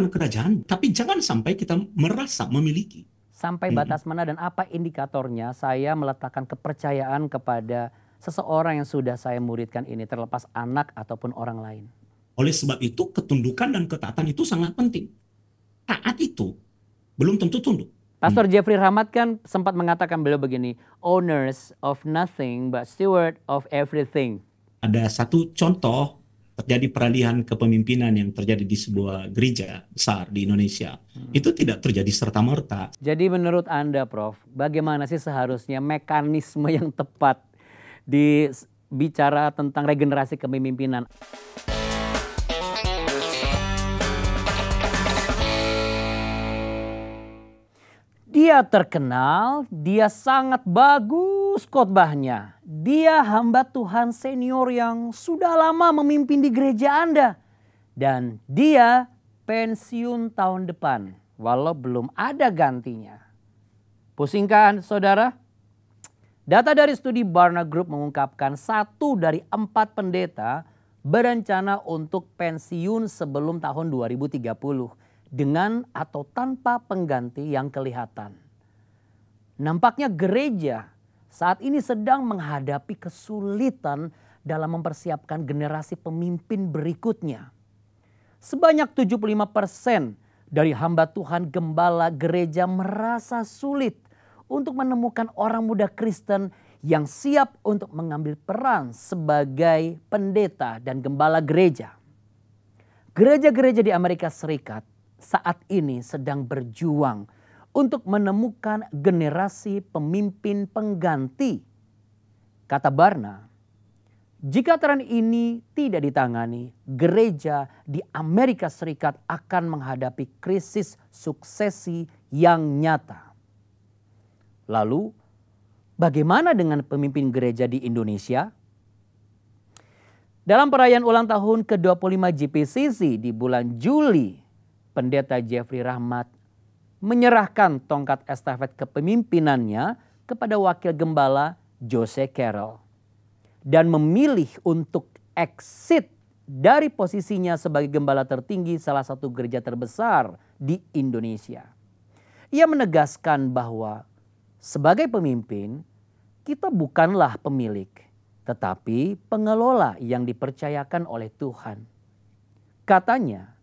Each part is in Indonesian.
melakukan kerajaan, tapi jangan sampai kita merasa memiliki. Sampai hmm. batas mana dan apa indikatornya saya meletakkan kepercayaan kepada seseorang yang sudah saya muridkan ini, terlepas anak ataupun orang lain. Oleh sebab itu, ketundukan dan ketaatan itu sangat penting. Taat itu belum tentu tunduk. Pastor hmm. Jeffrey Rahmat kan sempat mengatakan beliau begini, owners of nothing but steward of everything. Ada satu contoh terjadi peralihan kepemimpinan yang terjadi di sebuah gereja besar di Indonesia hmm. itu tidak terjadi serta merta. Jadi menurut Anda Prof, bagaimana sih seharusnya mekanisme yang tepat di bicara tentang regenerasi kepemimpinan? Dia terkenal, dia sangat bagus khotbahnya. Dia hamba Tuhan senior yang sudah lama memimpin di gereja Anda. Dan dia pensiun tahun depan, walau belum ada gantinya. Pusingkan saudara? Data dari studi Barna Group mengungkapkan satu dari empat pendeta berencana untuk pensiun sebelum tahun 2030 dengan atau tanpa pengganti yang kelihatan. Nampaknya gereja saat ini sedang menghadapi kesulitan dalam mempersiapkan generasi pemimpin berikutnya. Sebanyak 75 persen dari hamba Tuhan gembala gereja merasa sulit untuk menemukan orang muda Kristen yang siap untuk mengambil peran sebagai pendeta dan gembala gereja. Gereja-gereja di Amerika Serikat saat ini sedang berjuang untuk menemukan generasi pemimpin pengganti. Kata Barna, jika tren ini tidak ditangani, gereja di Amerika Serikat akan menghadapi krisis suksesi yang nyata. Lalu, bagaimana dengan pemimpin gereja di Indonesia? Dalam perayaan ulang tahun ke-25 GPCC di bulan Juli Pendeta Jeffrey Rahmat menyerahkan tongkat estafet kepemimpinannya kepada wakil gembala Jose Carroll dan memilih untuk exit dari posisinya sebagai gembala tertinggi salah satu gereja terbesar di Indonesia. Ia menegaskan bahwa sebagai pemimpin kita bukanlah pemilik tetapi pengelola yang dipercayakan oleh Tuhan. Katanya,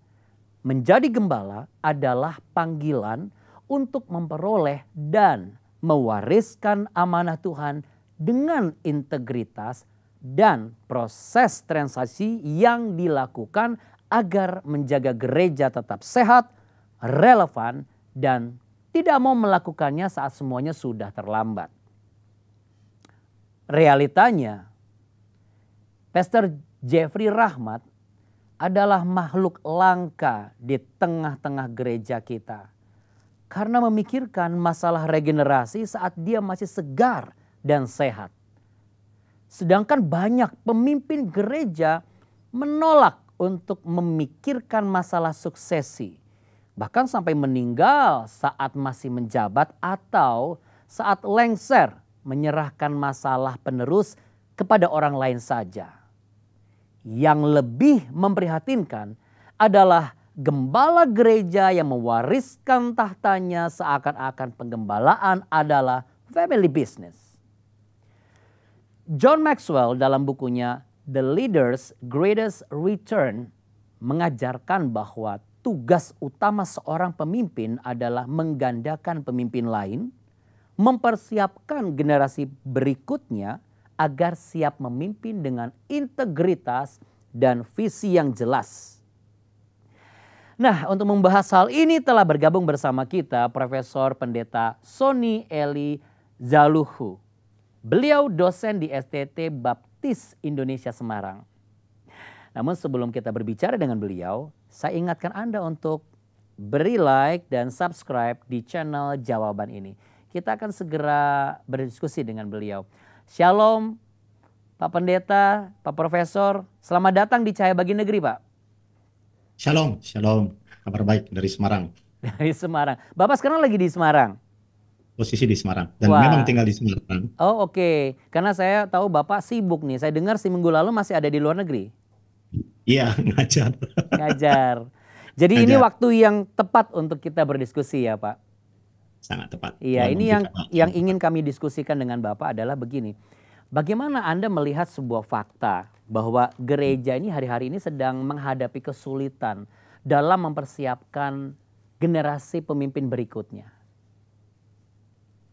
Menjadi gembala adalah panggilan untuk memperoleh dan mewariskan amanah Tuhan dengan integritas dan proses transaksi yang dilakukan agar menjaga gereja tetap sehat, relevan, dan tidak mau melakukannya saat semuanya sudah terlambat. Realitanya, Pastor Jeffrey Rahmat adalah makhluk langka di tengah-tengah gereja kita. Karena memikirkan masalah regenerasi saat dia masih segar dan sehat. Sedangkan banyak pemimpin gereja menolak untuk memikirkan masalah suksesi. Bahkan sampai meninggal saat masih menjabat atau saat lengser menyerahkan masalah penerus kepada orang lain saja. Yang lebih memprihatinkan adalah gembala gereja yang mewariskan tahtanya seakan-akan penggembalaan adalah family business. John Maxwell dalam bukunya The Leader's Greatest Return mengajarkan bahwa tugas utama seorang pemimpin adalah menggandakan pemimpin lain, mempersiapkan generasi berikutnya agar siap memimpin dengan integritas dan visi yang jelas. Nah, untuk membahas hal ini telah bergabung bersama kita Profesor Pendeta Sony Eli Zaluhu. Beliau dosen di STT Baptis Indonesia Semarang. Namun sebelum kita berbicara dengan beliau, saya ingatkan Anda untuk beri like dan subscribe di channel jawaban ini. Kita akan segera berdiskusi dengan beliau. Shalom, Pak Pendeta, Pak Profesor. Selamat datang di Cahaya Bagi Negeri, Pak. Shalom, shalom. Kabar baik dari Semarang. Dari Semarang. Bapak sekarang lagi di Semarang? Posisi di Semarang. Dan Wah. memang tinggal di Semarang. Oh oke. Okay. Karena saya tahu Bapak sibuk nih. Saya dengar si Minggu lalu masih ada di luar negeri. Iya, ngajar. Ngajar. Jadi ngajar. ini waktu yang tepat untuk kita berdiskusi ya Pak sangat tepat. Iya, ini yang kita... yang ingin kami diskusikan dengan Bapak adalah begini. Bagaimana Anda melihat sebuah fakta bahwa gereja ini hari-hari ini sedang menghadapi kesulitan dalam mempersiapkan generasi pemimpin berikutnya?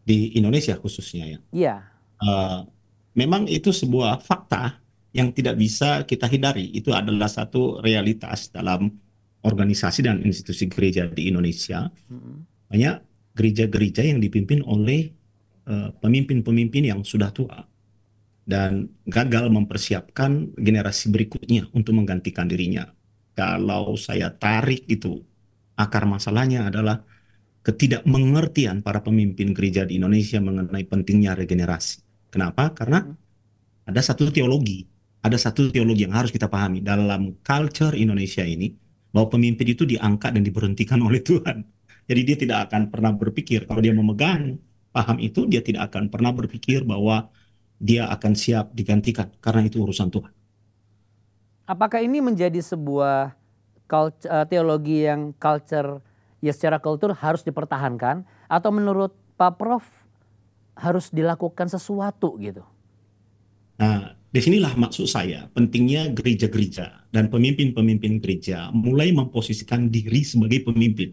Di Indonesia khususnya ya. Iya. Uh, memang itu sebuah fakta yang tidak bisa kita hindari. Itu adalah satu realitas dalam organisasi dan institusi gereja di Indonesia. Banyak gereja-gereja yang dipimpin oleh eh, pemimpin-pemimpin uh, yang sudah tua dan gagal mempersiapkan generasi berikutnya untuk menggantikan dirinya. Kalau saya tarik itu akar masalahnya adalah ketidakmengertian para pemimpin gereja di Indonesia mengenai pentingnya regenerasi. Kenapa? Karena hmm. ada satu teologi, ada satu teologi yang harus kita pahami dalam culture Indonesia ini bahwa pemimpin itu diangkat dan diberhentikan oleh Tuhan. Jadi dia tidak akan pernah berpikir kalau dia memegang paham itu dia tidak akan pernah berpikir bahwa dia akan siap digantikan karena itu urusan Tuhan. Apakah ini menjadi sebuah culture, eh, teologi yang culture ya secara kultur harus dipertahankan atau menurut Pak Prof harus dilakukan sesuatu gitu? Nah, disinilah maksud saya pentingnya gereja-gereja dan pemimpin-pemimpin gereja mulai memposisikan diri sebagai pemimpin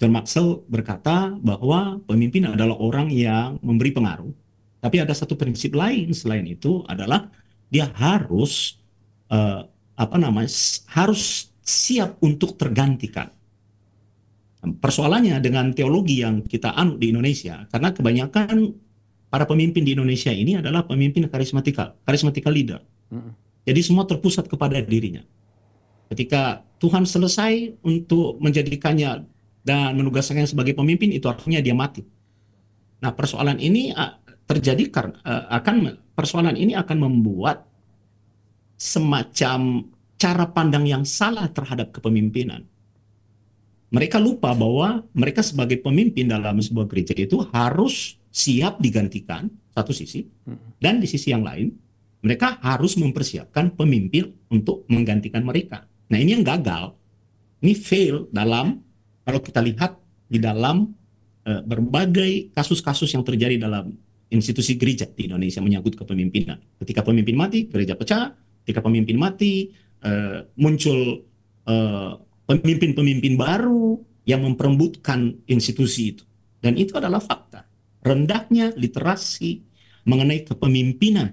John Maxwell berkata bahwa pemimpin adalah orang yang memberi pengaruh, tapi ada satu prinsip lain selain itu adalah dia harus uh, apa namanya harus siap untuk tergantikan. Persoalannya dengan teologi yang kita anut di Indonesia, karena kebanyakan para pemimpin di Indonesia ini adalah pemimpin karismatikal, karismatikal leader. Jadi semua terpusat kepada dirinya. Ketika Tuhan selesai untuk menjadikannya dan menugaskannya sebagai pemimpin itu artinya dia mati. Nah, persoalan ini ah, terjadi karena ah, akan persoalan ini akan membuat semacam cara pandang yang salah terhadap kepemimpinan. Mereka lupa bahwa mereka sebagai pemimpin dalam sebuah gereja itu harus siap digantikan satu sisi hmm. dan di sisi yang lain mereka harus mempersiapkan pemimpin untuk menggantikan mereka. Nah, ini yang gagal. Ini fail dalam kalau kita lihat di dalam uh, berbagai kasus-kasus yang terjadi dalam institusi gereja di Indonesia menyangkut kepemimpinan. Ketika pemimpin mati, gereja pecah. Ketika pemimpin mati, uh, muncul eh, pemimpin-pemimpin baru yang memperembutkan institusi itu. Dan itu adalah fakta. Rendahnya literasi mengenai kepemimpinan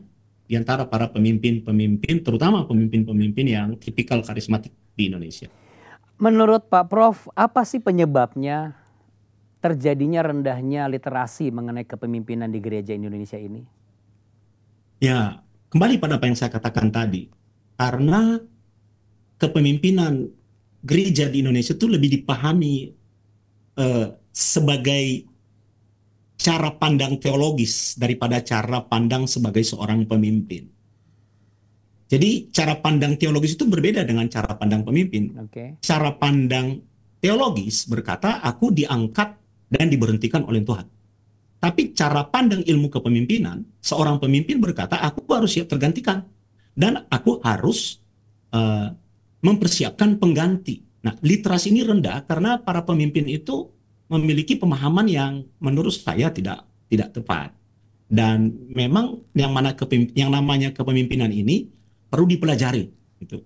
di antara para pemimpin-pemimpin, terutama pemimpin-pemimpin yang tipikal karismatik di Indonesia. Menurut Pak Prof, apa sih penyebabnya terjadinya rendahnya literasi mengenai kepemimpinan di gereja Indonesia ini? Ya, kembali pada apa yang saya katakan tadi. Karena kepemimpinan gereja di Indonesia itu lebih dipahami eh, sebagai cara pandang teologis daripada cara pandang sebagai seorang pemimpin. Jadi cara pandang teologis itu berbeda dengan cara pandang pemimpin. Okay. Cara pandang teologis berkata aku diangkat dan diberhentikan oleh Tuhan. Tapi cara pandang ilmu kepemimpinan, seorang pemimpin berkata aku harus siap tergantikan dan aku harus uh, mempersiapkan pengganti. Nah, literasi ini rendah karena para pemimpin itu memiliki pemahaman yang menurut saya tidak tidak tepat. Dan memang yang mana kepemimpin, yang namanya kepemimpinan ini perlu dipelajari itu.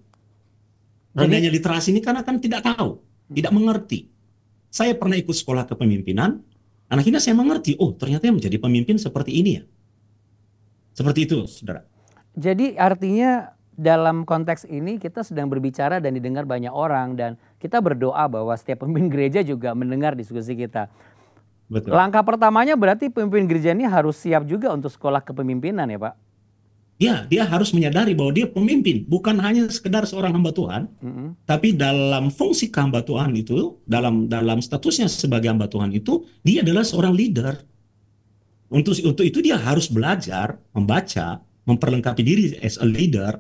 Rendahnya literasi ini karena kan tidak tahu, hmm. tidak mengerti. Saya pernah ikut sekolah kepemimpinan, akhirnya saya mengerti, oh ternyata yang menjadi pemimpin seperti ini ya. Seperti itu, Saudara. Jadi artinya dalam konteks ini kita sedang berbicara dan didengar banyak orang dan kita berdoa bahwa setiap pemimpin gereja juga mendengar diskusi kita. Betul. Langkah pertamanya berarti pemimpin gereja ini harus siap juga untuk sekolah kepemimpinan ya Pak? Ya, dia harus menyadari bahwa dia pemimpin, bukan hanya sekedar seorang hamba Tuhan, mm-hmm. tapi dalam fungsi hamba Tuhan itu, dalam dalam statusnya sebagai hamba Tuhan itu, dia adalah seorang leader. Untuk untuk itu dia harus belajar, membaca, memperlengkapi diri as a leader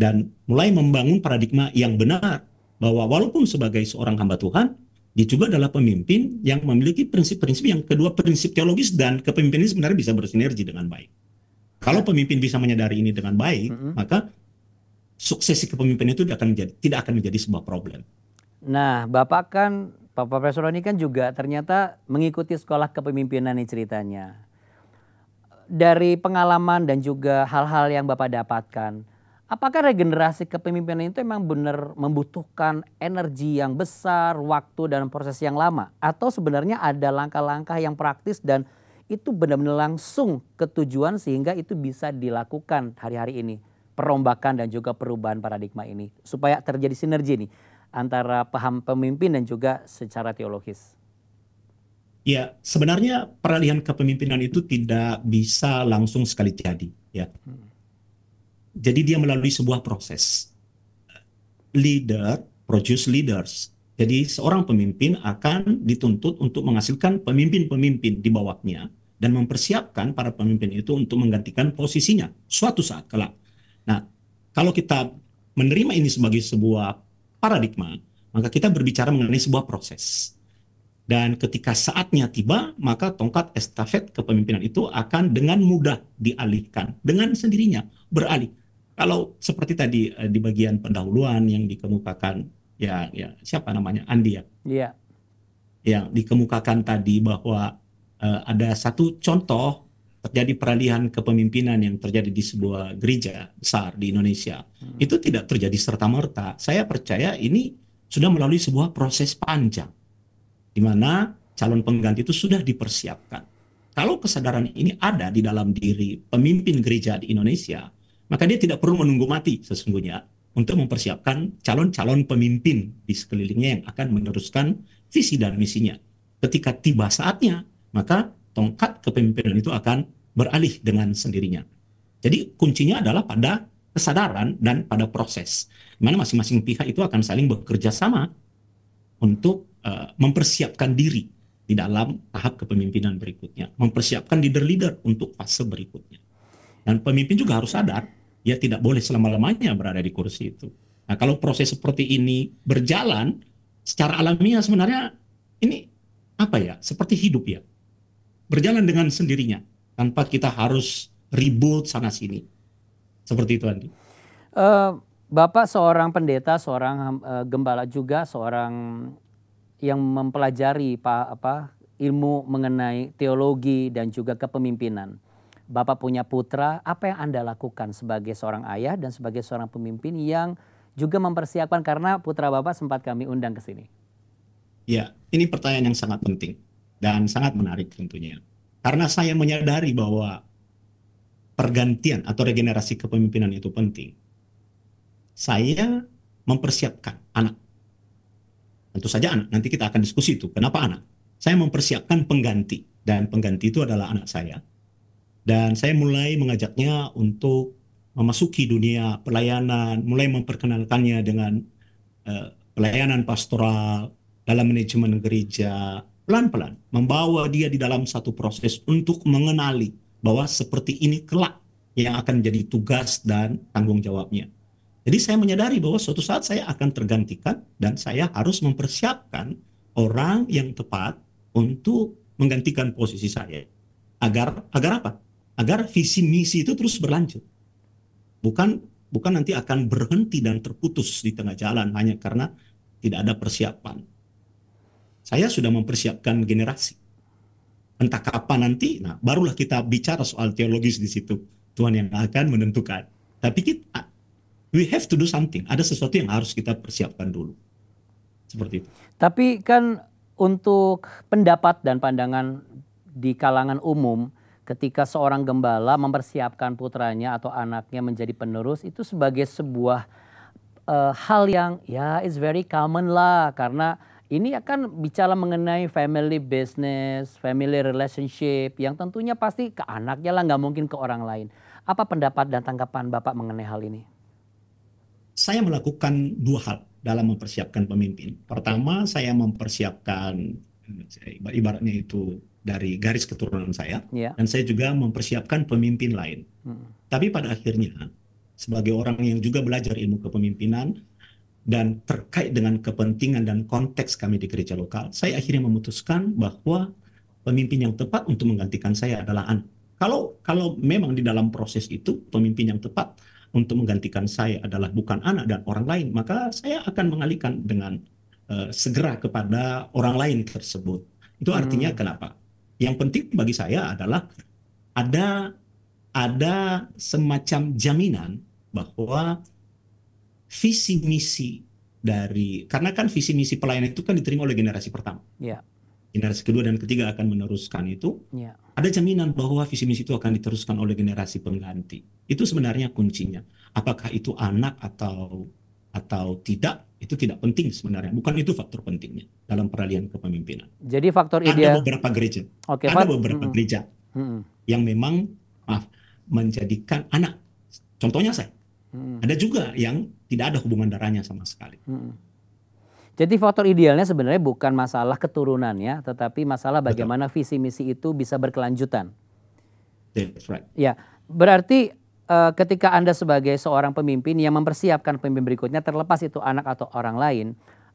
dan mulai membangun paradigma yang benar bahwa walaupun sebagai seorang hamba Tuhan, dia juga adalah pemimpin yang memiliki prinsip-prinsip yang kedua prinsip teologis dan kepemimpinan sebenarnya bisa bersinergi dengan baik. Kalau iya. pemimpin bisa menyadari ini dengan baik, mm -hmm. maka suksesi kepemimpinan itu tidak akan menjadi tidak akan menjadi sebuah problem. Nah, Bapak kan Bapak Profesor ini kan juga ternyata mengikuti sekolah kepemimpinan ini ceritanya. Dari pengalaman dan juga hal-hal yang Bapak dapatkan, apakah regenerasi kepemimpinan itu memang benar membutuhkan energi yang besar, waktu dan proses yang lama atau sebenarnya ada langkah-langkah yang praktis dan itu benar-benar langsung ketujuan sehingga itu bisa dilakukan hari-hari ini. Perombakan dan juga perubahan paradigma ini. Supaya terjadi sinergi nih antara paham pemimpin dan juga secara teologis. Ya, sebenarnya peralihan kepemimpinan itu tidak bisa langsung sekali jadi. Ya. Hmm. Jadi dia melalui sebuah proses. Leader produce leaders. Jadi seorang pemimpin akan dituntut untuk menghasilkan pemimpin-pemimpin di bawahnya dan mempersiapkan para pemimpin itu untuk menggantikan posisinya suatu saat kelak. Nah, kalau kita menerima ini sebagai sebuah paradigma, maka kita berbicara mengenai sebuah proses. Dan ketika saatnya tiba, maka tongkat estafet kepemimpinan itu akan dengan mudah dialihkan, dengan sendirinya beralih. Kalau seperti tadi eh, di bagian pendahuluan yang dikemukakan ya ya siapa namanya Andi ya. Yang dikemukakan tadi bahwa uh, ada satu contoh terjadi peralihan kepemimpinan yang terjadi di sebuah gereja besar di Indonesia. Hmm. Itu tidak terjadi serta-merta. Saya percaya ini sudah melalui sebuah proses panjang di mana calon pengganti itu sudah dipersiapkan. Kalau kesadaran ini ada di dalam diri pemimpin gereja di Indonesia, maka dia tidak perlu menunggu mati sesungguhnya untuk mempersiapkan calon-calon pemimpin di sekelilingnya yang akan meneruskan visi dan misinya. Ketika tiba saatnya, maka tongkat kepemimpinan itu akan beralih dengan sendirinya. Jadi kuncinya adalah pada kesadaran dan pada proses. mana masing-masing pihak itu akan saling bekerja sama untuk uh, mempersiapkan diri di dalam tahap kepemimpinan berikutnya, mempersiapkan leader-leader untuk fase berikutnya. Dan pemimpin juga harus sadar ya tidak boleh selama-lamanya berada di kursi itu. Nah, kalau proses seperti ini berjalan secara alamiah sebenarnya ini apa ya? Seperti hidup ya. Berjalan dengan sendirinya tanpa kita harus ribut sana sini. Seperti itu Andi. Uh, Bapak seorang pendeta, seorang uh, gembala juga, seorang yang mempelajari apa, apa ilmu mengenai teologi dan juga kepemimpinan. Bapak punya putra, apa yang Anda lakukan sebagai seorang ayah dan sebagai seorang pemimpin yang juga mempersiapkan karena putra Bapak sempat kami undang ke sini? Ya, ini pertanyaan yang sangat penting dan sangat menarik tentunya. Karena saya menyadari bahwa pergantian atau regenerasi kepemimpinan itu penting. Saya mempersiapkan anak. Tentu saja anak, nanti kita akan diskusi itu. Kenapa anak? Saya mempersiapkan pengganti dan pengganti itu adalah anak saya dan saya mulai mengajaknya untuk memasuki dunia pelayanan, mulai memperkenalkannya dengan uh, pelayanan pastoral dalam manajemen gereja, pelan-pelan membawa dia di dalam satu proses untuk mengenali bahwa seperti ini kelak yang akan menjadi tugas dan tanggung jawabnya. Jadi saya menyadari bahwa suatu saat saya akan tergantikan dan saya harus mempersiapkan orang yang tepat untuk menggantikan posisi saya. Agar agar apa? agar visi misi itu terus berlanjut. Bukan bukan nanti akan berhenti dan terputus di tengah jalan hanya karena tidak ada persiapan. Saya sudah mempersiapkan generasi. Entah kapan nanti, nah barulah kita bicara soal teologis di situ. Tuhan yang akan menentukan. Tapi kita we have to do something. Ada sesuatu yang harus kita persiapkan dulu. Seperti itu. Tapi kan untuk pendapat dan pandangan di kalangan umum ketika seorang gembala mempersiapkan putranya atau anaknya menjadi penerus itu sebagai sebuah uh, hal yang ya it's very common lah karena ini akan bicara mengenai family business, family relationship yang tentunya pasti ke anaknya lah nggak mungkin ke orang lain. Apa pendapat dan tanggapan Bapak mengenai hal ini? Saya melakukan dua hal dalam mempersiapkan pemimpin. Pertama, saya mempersiapkan eh, ibaratnya itu dari garis keturunan saya ya. dan saya juga mempersiapkan pemimpin lain. Hmm. Tapi pada akhirnya sebagai orang yang juga belajar ilmu kepemimpinan dan terkait dengan kepentingan dan konteks kami di gereja lokal, saya akhirnya memutuskan bahwa pemimpin yang tepat untuk menggantikan saya adalah An. Kalau kalau memang di dalam proses itu pemimpin yang tepat untuk menggantikan saya adalah bukan anak dan orang lain, maka saya akan mengalihkan dengan uh, segera kepada orang lain tersebut. Itu artinya hmm. kenapa? Yang penting bagi saya adalah ada ada semacam jaminan bahwa visi misi dari karena kan visi misi pelayanan itu kan diterima oleh generasi pertama. Yeah. Generasi kedua dan ketiga akan meneruskan itu. Yeah. Ada jaminan bahwa visi misi itu akan diteruskan oleh generasi pengganti. Itu sebenarnya kuncinya. Apakah itu anak atau atau tidak itu tidak penting sebenarnya. Bukan itu faktor pentingnya dalam peralihan kepemimpinan. Jadi faktor ideal. Ada beberapa gereja. Okay, ada beberapa hmm. gereja hmm. yang memang maaf menjadikan anak. Contohnya saya. Hmm. Ada juga yang tidak ada hubungan darahnya sama sekali. Hmm. Jadi faktor idealnya sebenarnya bukan masalah keturunannya, tetapi masalah bagaimana visi misi itu bisa berkelanjutan. That's right. Ya, berarti Eh, ketika Anda sebagai seorang pemimpin yang mempersiapkan pemimpin berikutnya terlepas itu anak atau orang lain,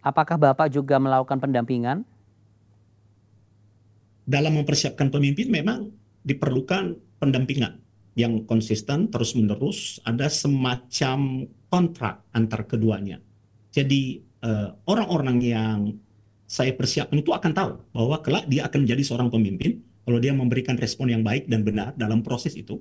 apakah Bapak juga melakukan pendampingan? Dalam mempersiapkan pemimpin memang diperlukan pendampingan yang konsisten terus-menerus, ada semacam kontrak antar keduanya. Jadi eh, orang-orang yang saya persiapkan itu akan tahu bahwa kelak dia akan menjadi seorang pemimpin kalau dia memberikan respon yang baik dan benar dalam proses itu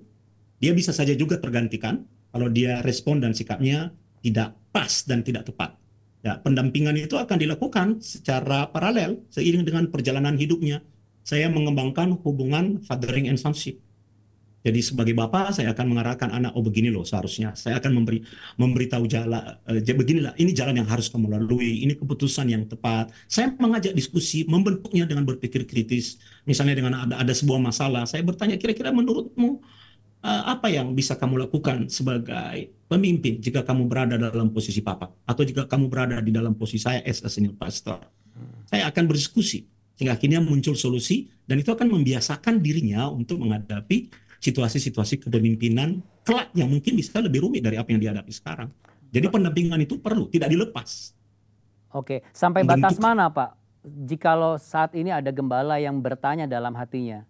dia bisa saja juga tergantikan kalau dia respon dan sikapnya tidak pas dan tidak tepat. Ya, pendampingan itu akan dilakukan secara paralel seiring dengan perjalanan hidupnya. Saya mengembangkan hubungan fathering and sonship. Jadi sebagai bapak saya akan mengarahkan anak oh begini loh seharusnya. Saya akan memberi memberitahu jalan e, eh, beginilah ini jalan yang harus kamu lalui, ini keputusan yang tepat. Saya mengajak diskusi, membentuknya dengan berpikir kritis. Misalnya dengan ada ada sebuah masalah, saya bertanya kira-kira menurutmu Eh, apa yang bisa kamu lakukan sebagai pemimpin jika kamu berada dalam posisi papa atau jika kamu berada di dalam posisi saya as a senior pastor. Hmm. Saya akan berdiskusi sehingga akhirnya muncul solusi dan itu akan membiasakan dirinya untuk menghadapi situasi-situasi kepemimpinan kelak yang mungkin bisa lebih rumit dari apa yang dihadapi sekarang. Jadi pendampingan itu perlu, tidak dilepas. Oke, sampai batas mana Pak? Jikalau saat ini ada gembala yang bertanya dalam hatinya.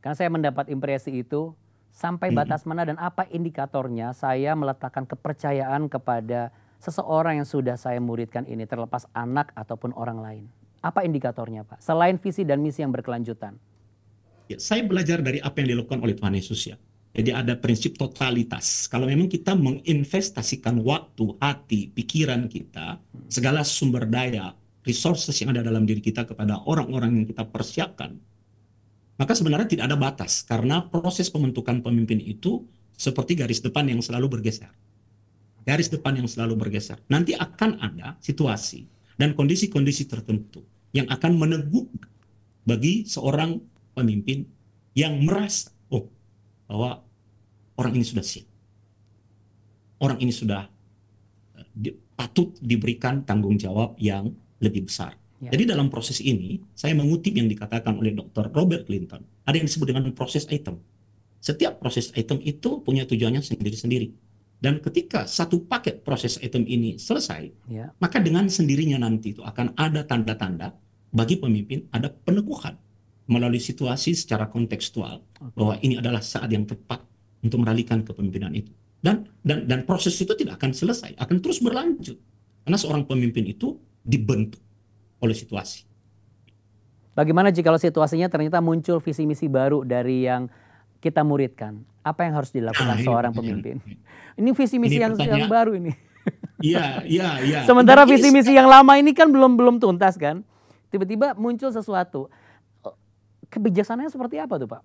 Karena saya mendapat impresi itu, sampai batas mana dan apa indikatornya saya meletakkan kepercayaan kepada seseorang yang sudah saya muridkan ini terlepas anak ataupun orang lain. Apa indikatornya Pak? Selain visi dan misi yang berkelanjutan. Ya, saya belajar dari apa yang dilakukan oleh Tuhan Yesus ya. Jadi ada prinsip totalitas. Kalau memang kita menginvestasikan waktu, hati, pikiran kita, segala sumber daya, resources yang ada dalam diri kita kepada orang-orang yang kita persiapkan, maka sebenarnya tidak ada batas karena proses pembentukan pemimpin itu seperti garis depan yang selalu bergeser. Garis depan yang selalu bergeser. Nanti akan ada situasi dan kondisi-kondisi tertentu yang akan meneguk bagi seorang pemimpin yang merasa oh bahwa orang ini sudah siap. Orang ini sudah eh, patut diberikan tanggung jawab yang lebih besar. Ya. Jadi dalam proses ini, saya mengutip yang dikatakan oleh Dr. Robert Clinton, ada yang disebut dengan proses item. Setiap proses item itu punya tujuannya sendiri-sendiri. Dan ketika satu paket proses item ini selesai, ya. maka dengan sendirinya nanti itu akan ada tanda-tanda bagi pemimpin ada peneguhan melalui situasi secara kontekstual okay. bahwa ini adalah saat yang tepat untuk meralihkan kepemimpinan itu. Dan dan dan proses itu tidak akan selesai, akan terus berlanjut. Karena seorang pemimpin itu dibentuk oleh situasi. Bagaimana jika kalau situasinya ternyata muncul visi misi baru dari yang kita muridkan? Apa yang harus dilakukan nah, seorang ini, iya. pemimpin? Ini visi misi ini yang, yang baru ini. Iya, iya, iya. Sementara ini visi misi yang lama ini kan belum belum tuntas kan? Tiba-tiba muncul sesuatu. Kebijaksanaannya seperti apa tuh, Pak?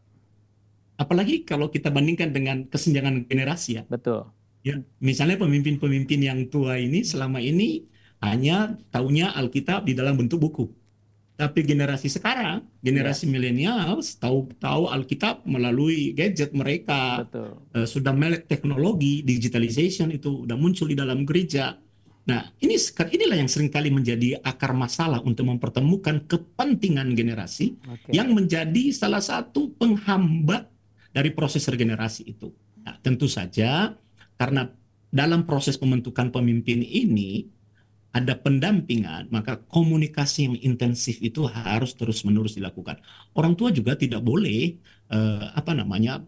Apalagi kalau kita bandingkan dengan kesenjangan generasi ya. Betul. Ya, misalnya pemimpin-pemimpin yang tua ini selama ini hanya tahunya Alkitab di dalam bentuk buku. Tapi generasi sekarang, generasi ya. milenial, tahu-tahu Alkitab melalui gadget mereka, Betul. Uh, sudah melek teknologi, digitalization itu sudah muncul di dalam gereja. Nah, ini inilah yang seringkali menjadi akar masalah untuk mempertemukan kepentingan generasi okay. yang menjadi salah satu penghambat dari proses regenerasi itu. Nah, tentu saja karena dalam proses pembentukan pemimpin ini ada pendampingan, maka komunikasi yang intensif itu harus terus-menerus dilakukan. Orang tua juga tidak boleh eh, apa namanya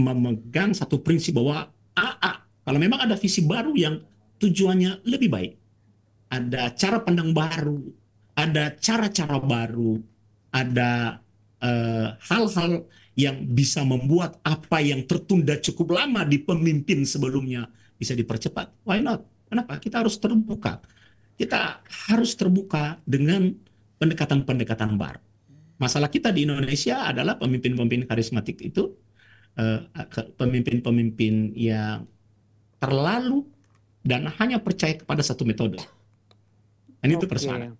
memegang satu prinsip bahwa AA. Kalau memang ada visi baru yang tujuannya lebih baik, ada cara pandang baru, ada cara-cara baru, ada eh, hal-hal eh, yang bisa membuat apa yang tertunda cukup lama di pemimpin sebelumnya bisa dipercepat. Why not? Kenapa? Kita harus terbuka kita harus terbuka dengan pendekatan-pendekatan baru. Masalah kita di Indonesia adalah pemimpin-pemimpin karismatik itu eh, pemimpin-pemimpin yang terlalu dan hanya percaya kepada satu metode. Ini itu persoalan.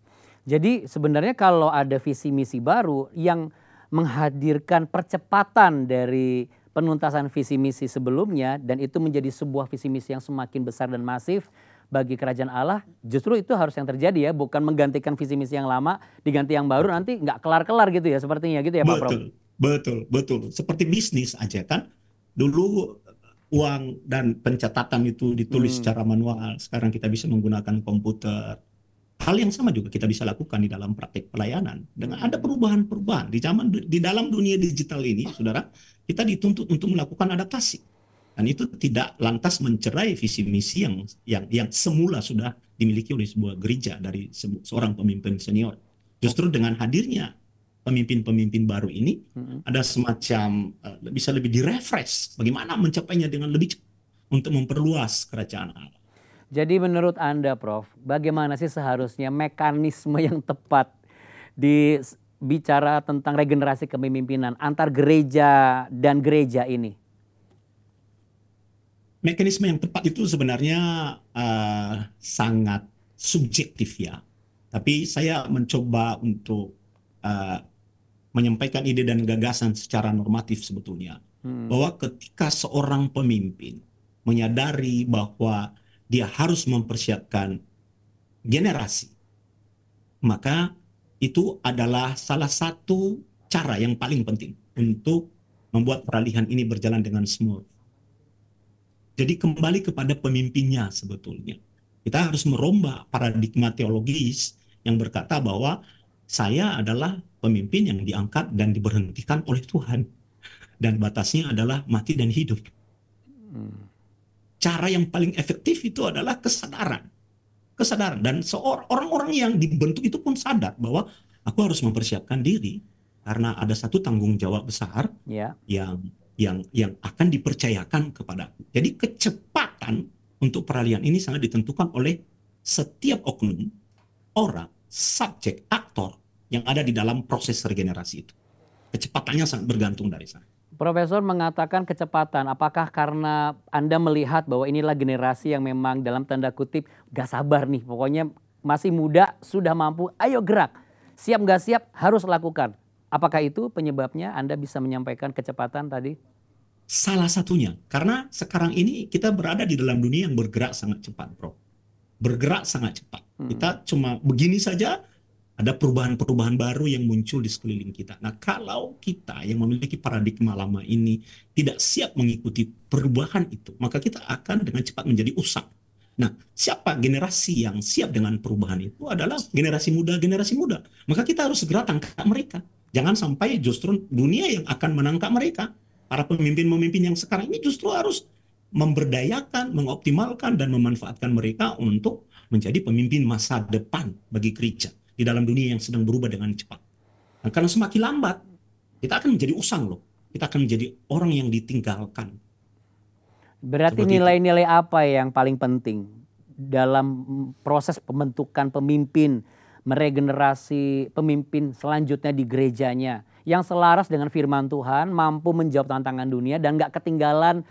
Jadi sebenarnya kalau ada visi misi baru yang menghadirkan percepatan dari penuntasan visi misi sebelumnya dan itu menjadi sebuah visi misi yang semakin besar dan masif bagi kerajaan Allah justru itu harus yang terjadi ya bukan menggantikan visi misi yang lama diganti yang baru nanti nggak kelar kelar gitu ya sepertinya gitu ya Pak Prof. Betul betul seperti bisnis aja kan dulu uang dan pencatatan itu ditulis hmm. secara manual sekarang kita bisa menggunakan komputer hal yang sama juga kita bisa lakukan di dalam praktik pelayanan dengan ada hmm. perubahan-perubahan di zaman di dalam dunia digital ini saudara kita dituntut untuk melakukan adaptasi dan itu tidak lantas mencerai visi misi yang yang yang semula sudah dimiliki oleh sebuah gereja dari se seorang pemimpin senior justru dengan hadirnya pemimpin-pemimpin baru ini hmm. ada semacam uh, bisa lebih direfresh bagaimana mencapainya dengan lebih cepat untuk memperluas kerajaan Allah. Jadi menurut Anda Prof, bagaimana sih seharusnya mekanisme yang tepat di bicara tentang regenerasi kepemimpinan antar gereja dan gereja ini? mekanisme yang tepat itu sebenarnya uh, sangat subjektif ya. Tapi saya mencoba untuk uh, menyampaikan ide dan gagasan secara normatif sebetulnya. Hmm. Bahwa ketika seorang pemimpin menyadari bahwa dia harus mempersiapkan generasi, maka itu adalah salah satu cara yang paling penting untuk membuat peralihan ini berjalan dengan smooth jadi kembali kepada pemimpinnya sebetulnya. Kita harus merombak paradigma teologis yang berkata bahwa saya adalah pemimpin yang diangkat dan diberhentikan oleh Tuhan. Dan batasnya adalah mati dan hidup. Cara yang paling efektif itu adalah kesadaran. Kesadaran. Dan orang-orang yang dibentuk itu pun sadar bahwa aku harus mempersiapkan diri karena ada satu tanggung jawab besar yeah. yang yang yang akan dipercayakan kepadaku. Jadi kecepatan untuk peralihan ini sangat ditentukan oleh setiap oknum, orang, subjek, aktor yang ada di dalam proses regenerasi itu. Kecepatannya sangat bergantung dari sana. Profesor mengatakan kecepatan, apakah karena Anda melihat bahwa inilah generasi yang memang dalam tanda kutip gak sabar nih, pokoknya masih muda, sudah mampu, ayo gerak. Siap gak siap, harus lakukan. Apakah itu penyebabnya Anda bisa menyampaikan kecepatan tadi? Salah satunya, karena sekarang ini kita berada di dalam dunia yang bergerak sangat cepat, Bro. Bergerak sangat cepat. Hmm. Kita cuma begini saja ada perubahan-perubahan baru yang muncul di sekeliling kita. Nah, kalau kita yang memiliki paradigma lama ini tidak siap mengikuti perubahan itu, maka kita akan dengan cepat menjadi usang. Nah, siapa generasi yang siap dengan perubahan itu adalah generasi muda, generasi muda. Maka kita harus segera tangkap mereka. Jangan sampai justru dunia yang akan menangkap mereka. Para pemimpin-pemimpin yang sekarang ini justru harus memberdayakan, mengoptimalkan, dan memanfaatkan mereka untuk menjadi pemimpin masa depan bagi gereja di dalam dunia yang sedang berubah dengan cepat. Nah, karena semakin lambat, kita akan menjadi usang loh. Kita akan menjadi orang yang ditinggalkan. Berarti nilai-nilai apa yang paling penting dalam proses pembentukan pemimpin meregenerasi pemimpin selanjutnya di gerejanya yang selaras dengan firman Tuhan, mampu menjawab tantangan dunia dan gak ketinggalan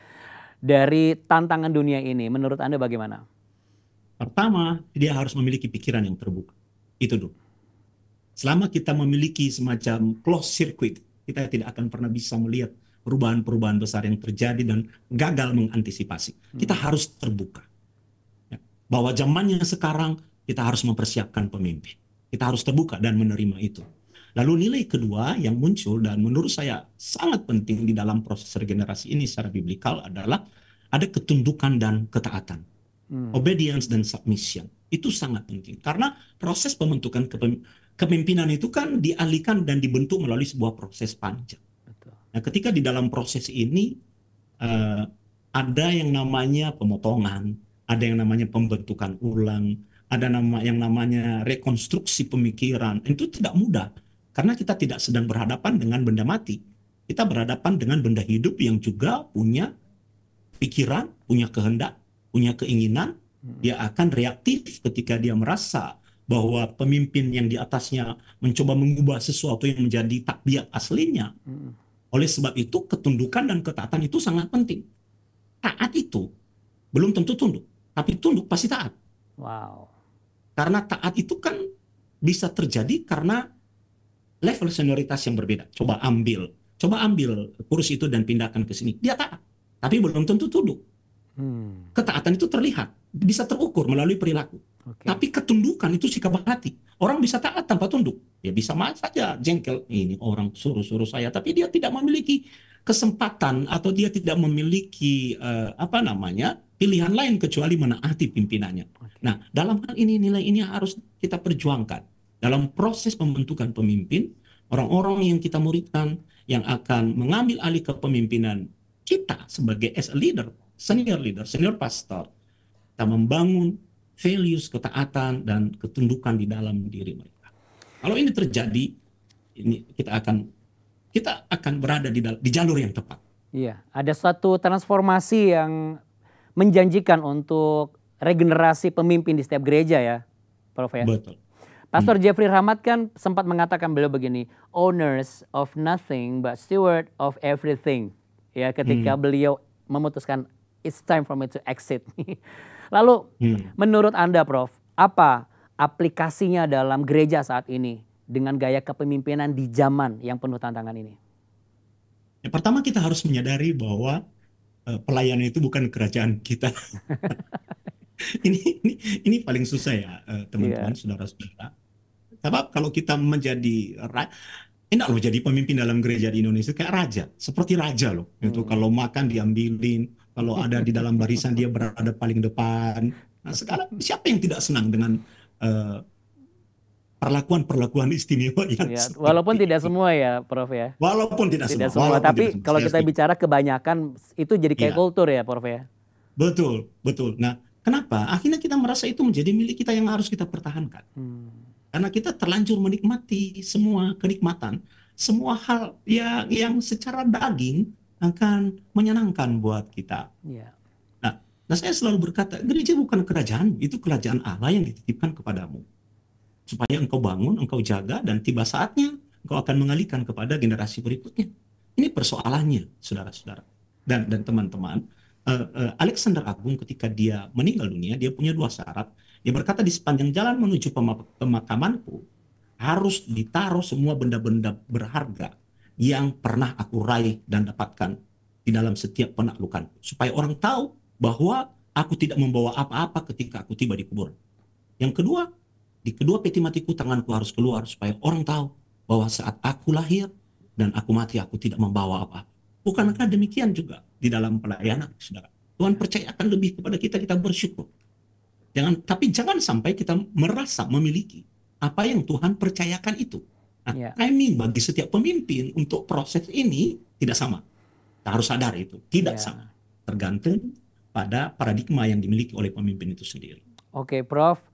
dari tantangan dunia ini. Menurut Anda bagaimana? Pertama, dia harus memiliki pikiran yang terbuka. Itu dulu. Selama kita memiliki semacam close circuit, kita tidak akan pernah bisa melihat perubahan-perubahan besar yang terjadi dan gagal mengantisipasi. Kita hmm. harus terbuka. Ya. Bahwa zamannya sekarang kita harus mempersiapkan pemimpin. Kita harus terbuka dan menerima itu. Lalu nilai kedua yang muncul dan menurut saya sangat penting di dalam proses regenerasi ini secara biblikal adalah ada ketundukan dan ketaatan. Hmm. Obedience dan submission. Itu sangat penting karena proses pembentukan kepemimpinan itu kan dialihkan dan dibentuk melalui sebuah proses panjang. Betul. Nah, ketika di dalam proses ini uh, ada yang namanya pemotongan, ada yang namanya pembentukan ulang, ada nama yang namanya rekonstruksi pemikiran. Itu tidak mudah karena kita tidak sedang berhadapan dengan benda mati. Kita berhadapan dengan benda hidup yang juga punya pikiran, punya kehendak, punya keinginan. Hmm. Dia akan reaktif ketika dia merasa bahwa pemimpin yang di atasnya mencoba mengubah sesuatu yang menjadi takbiat aslinya. Hmm. Oleh sebab itu ketundukan dan ketaatan itu sangat penting. Taat itu belum tentu tunduk, tapi tunduk pasti taat. Wow. Karena taat itu kan bisa terjadi karena level senioritas yang berbeda. Coba ambil, coba ambil kursi itu dan pindahkan ke sini. Dia taat, tapi belum tentu tunduk. Hmm. Ketaatan itu terlihat, bisa terukur melalui perilaku. Okay. Tapi ketundukan itu sikap hati. Orang bisa taat tanpa tunduk. Ya bisa saja jengkel. Ini orang suruh-suruh saya, tapi dia tidak memiliki kesempatan atau dia tidak memiliki uh, apa namanya pilihan lain kecuali menaati pimpinannya. Nah, dalam hal ini nilai ini harus kita perjuangkan dalam proses pembentukan pemimpin orang-orang yang kita muridkan yang akan mengambil alih kepemimpinan kita sebagai as a leader, senior leader, senior pastor. Kita membangun values ketaatan dan ketundukan di dalam diri mereka. Kalau ini terjadi, ini kita akan kita akan berada di, di jalur yang tepat. Iya, ada satu transformasi yang menjanjikan untuk regenerasi pemimpin di setiap gereja ya, Prof ya. Betul. Pastor hmm. Jeffrey Rahmat kan sempat mengatakan beliau begini, owners of nothing but steward of everything. Ya, ketika hmm. beliau memutuskan it's time for me to exit. Lalu hmm. menurut Anda Prof, apa aplikasinya dalam gereja saat ini? dengan gaya kepemimpinan di zaman yang penuh tantangan ini? Ya, pertama kita harus menyadari bahwa uh, eh, pelayanan itu bukan kerajaan kita. ini, ini ini paling susah ya eh, teman-teman, yeah. saudara-saudara. Sebab kalau kita menjadi enak loh jadi pemimpin dalam gereja di Indonesia kayak raja, seperti raja loh. Hmm. Itu kalau makan diambilin, kalau ada di dalam barisan dia berada paling depan. Nah, sekarang siapa yang tidak senang dengan uh, perlakuan-perlakuan istimewa yang ya, walaupun itu. tidak semua ya Prof ya walaupun tidak, tidak semua, semua walaupun tapi tidak kalau kita bicara kebanyakan itu jadi kayak ya. kultur ya Prof ya betul betul nah kenapa akhirnya kita merasa itu menjadi milik kita yang harus kita pertahankan hmm. karena kita terlanjur menikmati semua kenikmatan semua hal yang yang secara daging akan menyenangkan buat kita ya. nah, nah saya selalu berkata gereja bukan kerajaan itu kerajaan Allah yang dititipkan kepadamu supaya engkau bangun, engkau jaga, dan tiba saatnya engkau akan mengalihkan kepada generasi berikutnya. Ini persoalannya, saudara-saudara. Dan dan teman-teman, eh, eh, Alexander Agung ketika dia meninggal dunia, dia punya dua syarat. Dia berkata di sepanjang jalan menuju pemakamanku harus ditaruh semua benda-benda berharga yang pernah aku raih dan dapatkan di dalam setiap penaklukan supaya orang tahu bahwa aku tidak membawa apa-apa ketika aku tiba di kubur. Yang kedua, di kedua peti matiku tanganku harus keluar supaya orang tahu bahwa saat aku lahir dan aku mati aku tidak membawa apa Bukankah demikian juga di dalam pelayanan, saudara? Tuhan percayakan lebih kepada kita, kita bersyukur. Jangan, tapi jangan sampai kita merasa memiliki apa yang Tuhan percayakan itu. Nah, yeah. timing bagi setiap pemimpin untuk proses ini tidak sama. Kita harus sadar itu tidak yeah. sama. Tergantung pada paradigma yang dimiliki oleh pemimpin itu sendiri. Oke, Prof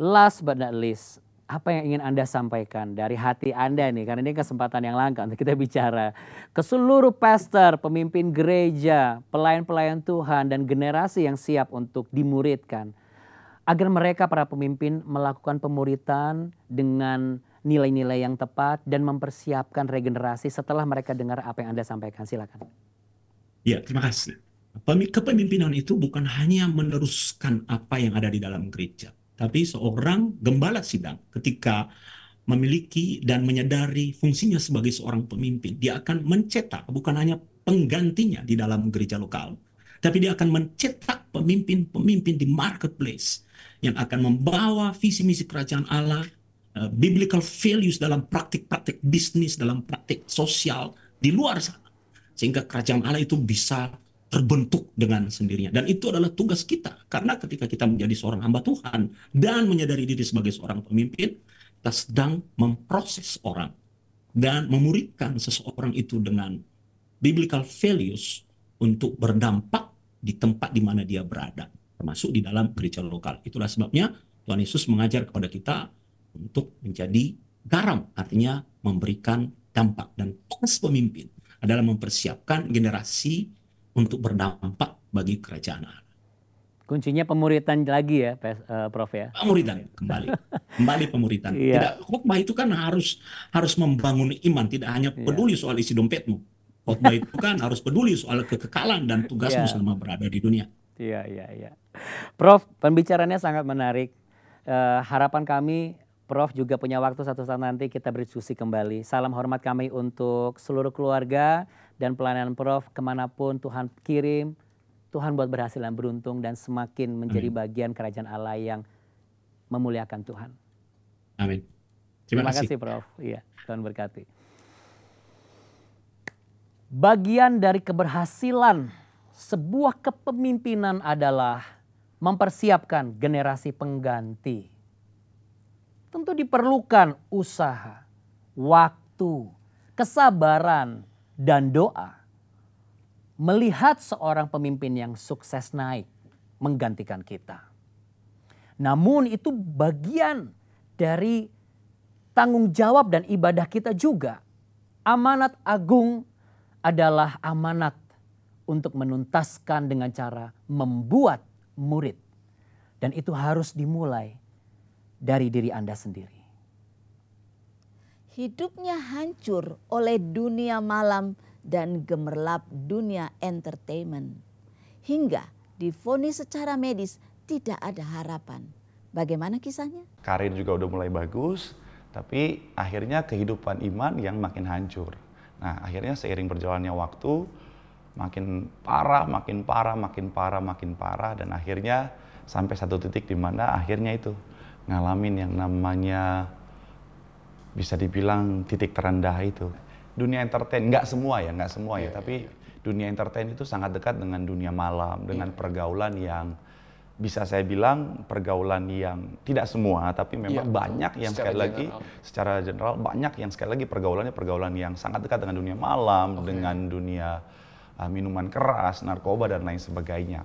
last but not least, apa yang ingin Anda sampaikan dari hati Anda nih? Karena ini kesempatan yang langka untuk kita bicara ke seluruh pastor, pemimpin gereja, pelayan-pelayan Tuhan dan generasi yang siap untuk dimuridkan. Agar mereka para pemimpin melakukan pemuritan dengan nilai-nilai yang tepat dan mempersiapkan regenerasi setelah mereka dengar apa yang Anda sampaikan. Silakan. Ya, terima kasih. Kepemimpinan itu bukan hanya meneruskan apa yang ada di dalam gereja, tapi seorang gembala sidang ketika memiliki dan menyadari fungsinya sebagai seorang pemimpin, dia akan mencetak bukan hanya penggantinya di dalam gereja lokal, tapi dia akan mencetak pemimpin-pemimpin di marketplace yang akan membawa visi misi kerajaan Allah, uh, biblical values dalam praktik-praktik bisnis, dalam praktik sosial di luar sana. Sehingga kerajaan Allah itu bisa terbentuk dengan sendirinya. Dan itu adalah tugas kita. Karena ketika kita menjadi seorang hamba Tuhan dan menyadari diri sebagai seorang pemimpin, kita sedang memproses orang dan memuridkan seseorang itu dengan biblical values untuk berdampak di tempat di mana dia berada, termasuk di dalam gereja lokal. Itulah sebabnya Tuhan Yesus mengajar kepada kita untuk menjadi garam, artinya memberikan dampak. Dan tugas pemimpin adalah mempersiapkan generasi untuk berdampak bagi kerajaan Allah. Kuncinya pemuritan lagi ya, eh, Prof ya. Pemuritan kembali, kembali pemuritan. Iya. Tidak khutbah itu kan harus harus membangun iman, tidak hanya iya. peduli iya. soal isi dompetmu. Khutbah itu kan harus peduli soal kekekalan dan tugasmu iya. selama berada di dunia. Iya, iya, iya. Prof, pembicaranya sangat menarik. Uh, harapan kami Prof juga punya waktu satu saat nanti kita berdiskusi kembali. Salam hormat kami untuk seluruh keluarga, dan pelayanan Prof kemanapun Tuhan kirim, Tuhan buat berhasil dan beruntung dan semakin menjadi Amin. bagian kerajaan Allah yang memuliakan Tuhan. Amin. Terima, Terima kasih. kasih Prof. Iya, Tuhan berkati. Bagian dari keberhasilan sebuah kepemimpinan adalah mempersiapkan generasi pengganti. Tentu diperlukan usaha, waktu, kesabaran, dan doa melihat seorang pemimpin yang sukses naik menggantikan kita. Namun itu bagian dari tanggung jawab dan ibadah kita juga. Amanat agung adalah amanat untuk menuntaskan dengan cara membuat murid. Dan itu harus dimulai dari diri Anda sendiri hidupnya hancur oleh dunia malam dan gemerlap dunia entertainment. Hingga difonis secara medis tidak ada harapan. Bagaimana kisahnya? Karir juga udah mulai bagus, tapi akhirnya kehidupan iman yang makin hancur. Nah, akhirnya seiring berjalannya waktu, makin parah, makin parah, makin parah, makin parah, dan akhirnya sampai satu titik di mana akhirnya itu ngalamin yang namanya bisa dibilang titik terendah itu. Dunia entertain, nggak semua ya, nggak semua ya, yeah, iya, tapi yeah. dunia entertain itu sangat dekat dengan dunia malam, iya. dengan yeah. pergaulan yang bisa saya bilang pergaulan yang tidak semua, tapi iya, memang yeah, banyak yang sekali general. lagi secara general banyak yang sekali lagi pergaulannya pergaulan yang sangat dekat dengan dunia malam, okay. dengan dunia uh, minuman keras, narkoba dan lain sebagainya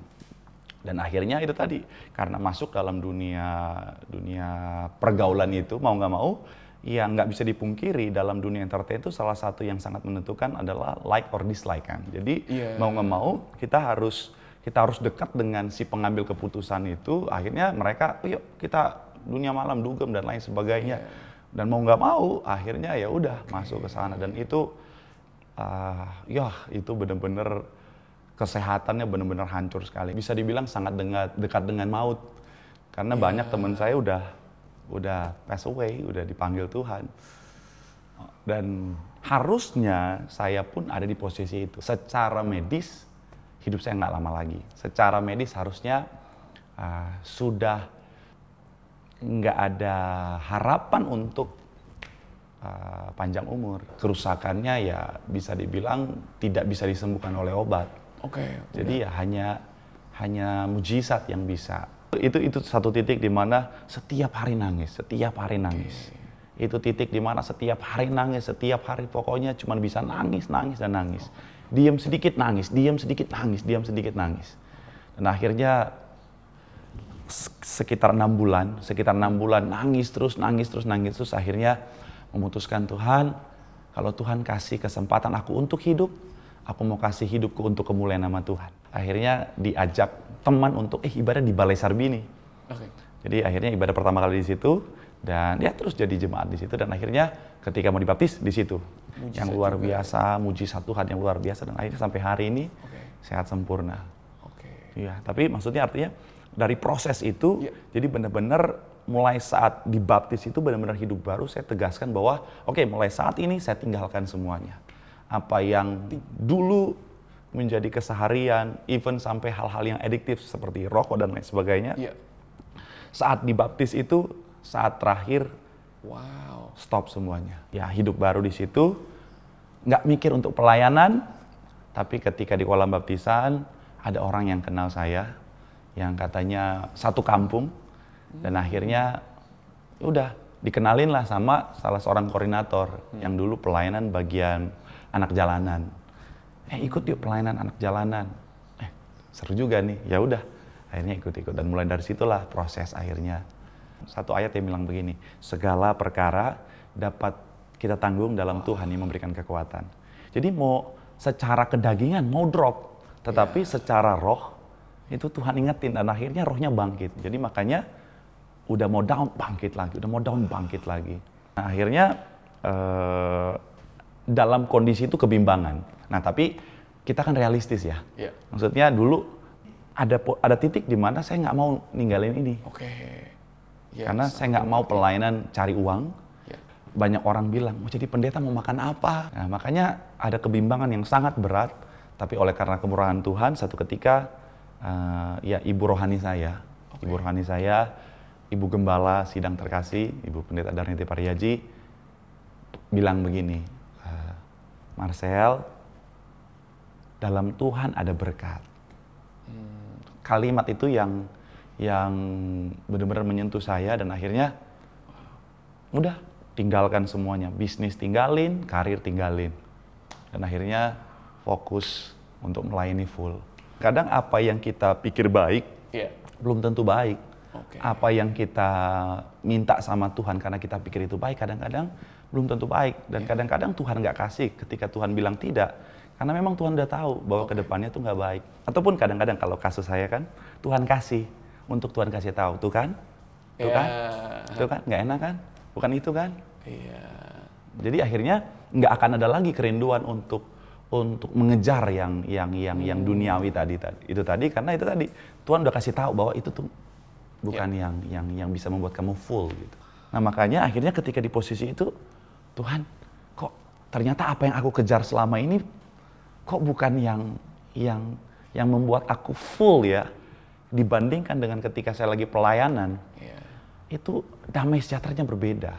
dan akhirnya itu tadi karena masuk dalam dunia dunia pergaulan itu mau nggak mau yang nggak bisa dipungkiri dalam dunia entertain itu salah satu yang sangat menentukan adalah like or dislike kan. Jadi yeah. mau nggak mau kita harus kita harus dekat dengan si pengambil keputusan itu. Akhirnya mereka, oh, yuk kita dunia malam dugem dan lain sebagainya. Yeah. Dan mau nggak mau akhirnya ya udah masuk ke sana dan itu uh, ya itu bener-bener kesehatannya bener-bener hancur sekali. Bisa dibilang sangat dekat, dekat dengan maut karena yeah. banyak teman saya udah udah pass away, udah dipanggil Tuhan. Dan harusnya saya pun ada di posisi itu. Secara medis, hidup saya nggak lama lagi. Secara medis harusnya uh, sudah nggak ada harapan untuk uh, panjang umur. Kerusakannya ya bisa dibilang tidak bisa disembuhkan oleh obat. Oke. Okay, Jadi ya hanya hanya mujizat yang bisa itu itu satu titik di mana setiap hari nangis, setiap hari nangis. Okay. Itu titik di mana setiap hari nangis, setiap hari pokoknya cuma bisa nangis, nangis dan nangis. Diam sedikit nangis, diam sedikit nangis, diam sedikit nangis. Dan akhirnya sekitar enam bulan, sekitar enam bulan nangis terus, nangis terus, nangis terus. Akhirnya memutuskan Tuhan, kalau Tuhan kasih kesempatan aku untuk hidup, aku mau kasih hidupku untuk kemuliaan nama Tuhan. Akhirnya diajak teman untuk eh ibadah di Balai Sarbini. Okay. Jadi akhirnya ibadah pertama kali di situ dan ya terus jadi jemaat di situ dan akhirnya ketika mau dibaptis di situ. Mujizat yang luar juga. Ya. biasa, mujizat Tuhan yang luar biasa dan akhirnya sampai hari ini okay. sehat sempurna. Oke. Okay. Iya, tapi maksudnya artinya dari proses itu yeah. jadi benar-benar mulai saat dibaptis itu benar-benar hidup baru saya tegaskan bahwa oke okay, mulai saat ini saya tinggalkan semuanya apa yang dulu menjadi keseharian, even sampai hal-hal yang ediktif seperti rokok dan lain sebagainya. Yeah. Saat dibaptis itu saat terakhir, wow, stop semuanya. Ya hidup baru di situ, nggak mikir untuk pelayanan, tapi ketika di kolam baptisan ada orang yang kenal saya, yang katanya satu kampung, dan hmm. akhirnya udah dikenalin lah sama salah seorang koordinator hmm. yang dulu pelayanan bagian anak jalanan. Eh ikut yuk pelayanan anak jalanan. Eh seru juga nih. Ya udah akhirnya ikut-ikut dan mulai dari situlah proses akhirnya. Satu ayat yang bilang begini, segala perkara dapat kita tanggung dalam Tuhan yang memberikan kekuatan. Jadi mau secara kedagingan mau drop, tetapi yeah. secara roh itu Tuhan ingetin dan akhirnya rohnya bangkit. Jadi makanya udah mau down bangkit lagi, udah mau down bangkit lagi. Nah, akhirnya eh, dalam kondisi itu kebimbangan. Nah, tapi kita kan realistis ya. Yeah. Maksudnya dulu ada ada titik di mana saya nggak mau ninggalin ini. Oke. Okay. Yes. Karena saya nggak mau pelayanan cari uang. Yeah. Banyak orang bilang mau oh, jadi pendeta mau makan apa. Nah, makanya ada kebimbangan yang sangat berat. Tapi oleh karena kemurahan Tuhan, satu ketika uh, ya ibu rohani saya, okay. ibu rohani saya, ibu gembala sidang terkasih, ibu pendeta Darniti Pariyaji bilang begini, Marcel, dalam Tuhan ada berkat. Kalimat itu yang yang benar-benar menyentuh saya dan akhirnya mudah tinggalkan semuanya, bisnis tinggalin, karir tinggalin. Dan akhirnya fokus untuk melayani full. Kadang apa yang kita pikir baik yeah. belum tentu baik. Okay. Apa yang kita minta sama Tuhan karena kita pikir itu baik kadang-kadang belum tentu baik dan iya. kadang-kadang Tuhan nggak kasih ketika Tuhan bilang tidak karena memang Tuhan udah tahu bahwa kedepannya tuh nggak baik ataupun kadang-kadang kalau kasus saya kan Tuhan kasih untuk Tuhan kasih tahu tuh kan tuh kan iya. tuh kan nggak enak kan bukan itu kan yeah. jadi akhirnya nggak akan ada lagi kerinduan untuk untuk mengejar yang yang yang yang hmm. duniawi tadi tadi itu tadi karena itu tadi Tuhan udah kasih tahu bahwa itu tuh bukan yeah. yang yang yang bisa membuat kamu full gitu nah makanya akhirnya ketika di posisi itu Tuhan, kok ternyata apa yang aku kejar selama ini kok bukan yang yang yang membuat aku full ya dibandingkan dengan ketika saya lagi pelayanan. Yeah. Itu damai sejahteranya berbeda.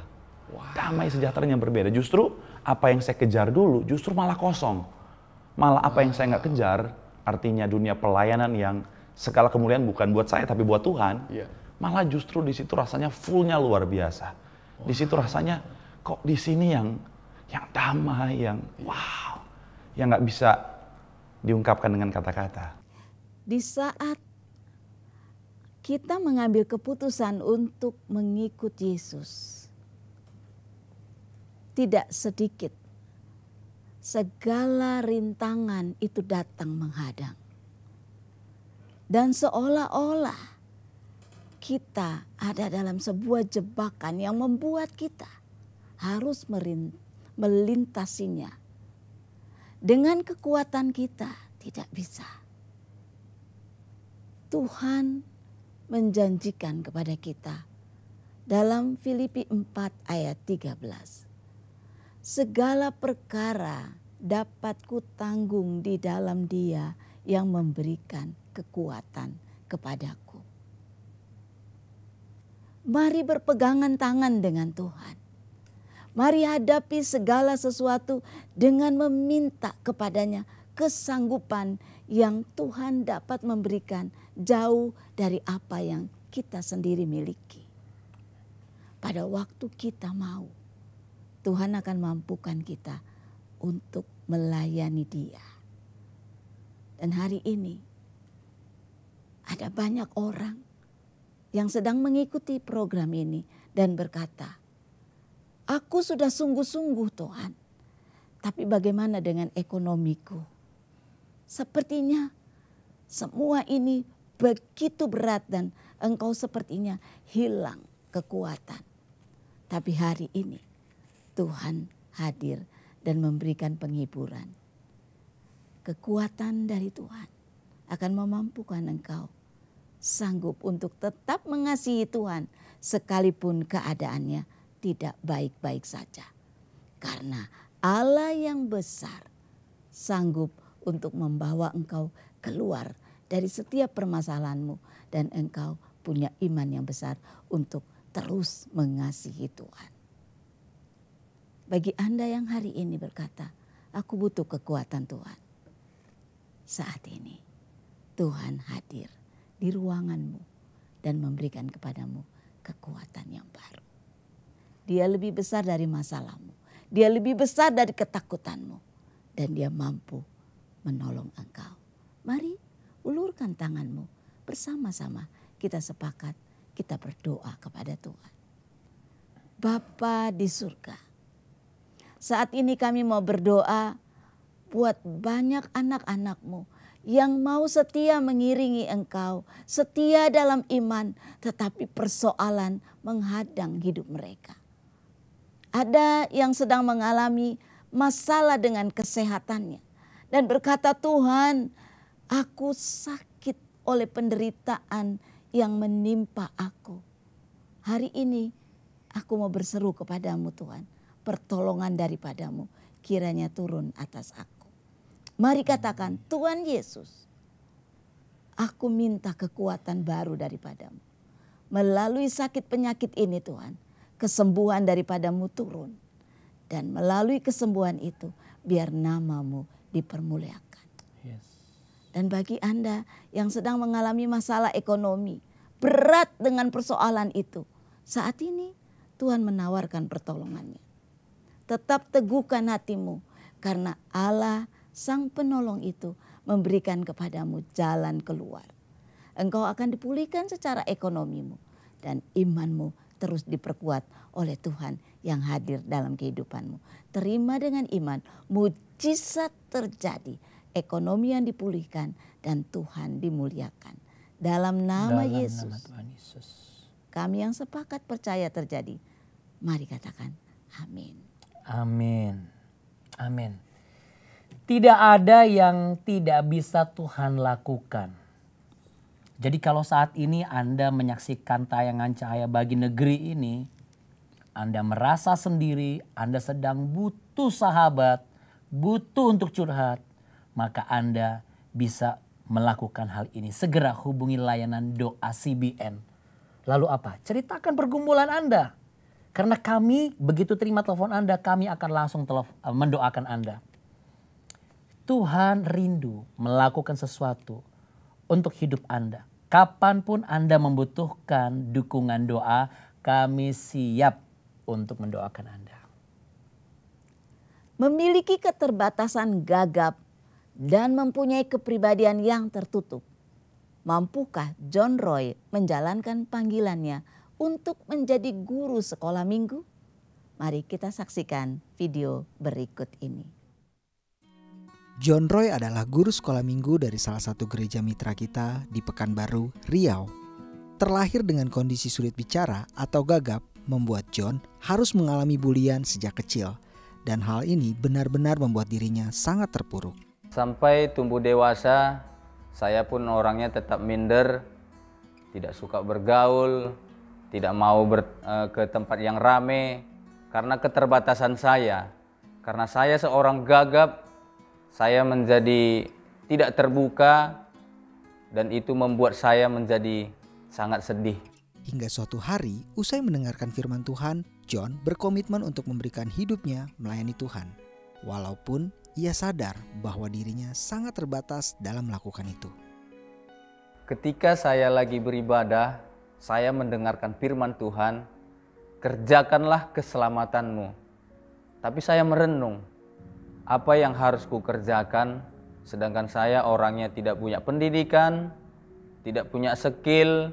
Wow. Damai sejahteranya berbeda. Justru apa yang saya kejar dulu justru malah kosong. Malah apa wow. yang saya nggak kejar artinya dunia pelayanan yang segala kemuliaan bukan buat saya tapi buat Tuhan. Yeah. Malah justru di situ rasanya fullnya luar biasa. Wow. Di situ rasanya kok di sini yang yang damai, yang wow, yang nggak bisa diungkapkan dengan kata-kata. Di saat kita mengambil keputusan untuk mengikut Yesus, tidak sedikit segala rintangan itu datang menghadang. Dan seolah-olah kita ada dalam sebuah jebakan yang membuat kita harus melintasinya. Dengan kekuatan kita tidak bisa. Tuhan menjanjikan kepada kita dalam Filipi 4 ayat 13. Segala perkara dapat kutanggung di dalam dia yang memberikan kekuatan kepadaku. Mari berpegangan tangan dengan Tuhan. Mari hadapi segala sesuatu dengan meminta kepadanya kesanggupan yang Tuhan dapat memberikan jauh dari apa yang kita sendiri miliki. Pada waktu kita mau, Tuhan akan mampukan kita untuk melayani Dia. Dan hari ini ada banyak orang yang sedang mengikuti program ini dan berkata, Aku sudah sungguh-sungguh Tuhan. Tapi bagaimana dengan ekonomiku? Sepertinya semua ini begitu berat dan engkau sepertinya hilang kekuatan. Tapi hari ini Tuhan hadir dan memberikan penghiburan. Kekuatan dari Tuhan akan memampukan engkau sanggup untuk tetap mengasihi Tuhan sekalipun keadaannya tidak baik-baik saja. Karena Allah yang besar sanggup untuk membawa engkau keluar dari setiap permasalahanmu dan engkau punya iman yang besar untuk terus mengasihi Tuhan. Bagi Anda yang hari ini berkata, aku butuh kekuatan Tuhan. Saat ini Tuhan hadir di ruanganmu dan memberikan kepadamu kekuatan yang baru. Dia lebih besar dari masalahmu. Dia lebih besar dari ketakutanmu. Dan dia mampu menolong engkau. Mari ulurkan tanganmu bersama-sama. Kita sepakat, kita berdoa kepada Tuhan. Bapa di surga, saat ini kami mau berdoa buat banyak anak-anakmu yang mau setia mengiringi engkau, setia dalam iman, tetapi persoalan menghadang hidup mereka. Ada yang sedang mengalami masalah dengan kesehatannya dan berkata, "Tuhan, aku sakit oleh penderitaan yang menimpa aku. Hari ini aku mau berseru kepadamu, Tuhan, pertolongan daripadamu kiranya turun atas aku." Mari katakan, "Tuhan Yesus, aku minta kekuatan baru daripadamu." Melalui sakit penyakit ini, Tuhan, kesembuhan daripadamu turun. Dan melalui kesembuhan itu biar namamu dipermuliakan. Yes. Dan bagi Anda yang sedang mengalami masalah ekonomi, berat dengan persoalan itu. Saat ini Tuhan menawarkan pertolongannya. Tetap teguhkan hatimu karena Allah sang penolong itu memberikan kepadamu jalan keluar. Engkau akan dipulihkan secara ekonomimu dan imanmu terus diperkuat oleh Tuhan yang hadir dalam kehidupanmu. Terima dengan iman, mujizat terjadi, ekonomi yang dipulihkan dan Tuhan dimuliakan. Dalam nama, dalam Yesus, nama Tuhan Yesus, kami yang sepakat percaya terjadi. Mari katakan amin. Amin. Amin. Tidak ada yang tidak bisa Tuhan lakukan. Jadi kalau saat ini Anda menyaksikan tayangan cahaya bagi negeri ini, Anda merasa sendiri, Anda sedang butuh sahabat, butuh untuk curhat, maka Anda bisa melakukan hal ini. Segera hubungi layanan doa CBN. Lalu apa? Ceritakan pergumulan Anda. Karena kami begitu terima telepon Anda, kami akan langsung eh, mendoakan Anda. Tuhan rindu melakukan sesuatu untuk hidup Anda. Kapanpun Anda membutuhkan dukungan doa, kami siap untuk mendoakan Anda. Memiliki keterbatasan gagap dan mempunyai kepribadian yang tertutup. Mampukah John Roy menjalankan panggilannya untuk menjadi guru sekolah minggu? Mari kita saksikan video berikut ini. John Roy adalah guru sekolah minggu dari salah satu gereja mitra kita di Pekanbaru, Riau. Terlahir dengan kondisi sulit bicara atau gagap membuat John harus mengalami bulian sejak kecil. Dan hal ini benar-benar membuat dirinya sangat terpuruk. Sampai tumbuh dewasa, saya pun orangnya tetap minder, tidak suka bergaul, tidak mau ber, e, ke tempat yang rame karena keterbatasan saya. Karena saya seorang gagap, saya menjadi tidak terbuka dan itu membuat saya menjadi sangat sedih. Hingga suatu hari, usai mendengarkan firman Tuhan, John berkomitmen untuk memberikan hidupnya melayani Tuhan. Walaupun ia sadar bahwa dirinya sangat terbatas dalam melakukan itu. Ketika saya lagi beribadah, saya mendengarkan firman Tuhan, kerjakanlah keselamatanmu. Tapi saya merenung, apa yang harus kukerjakan sedangkan saya orangnya tidak punya pendidikan, tidak punya skill,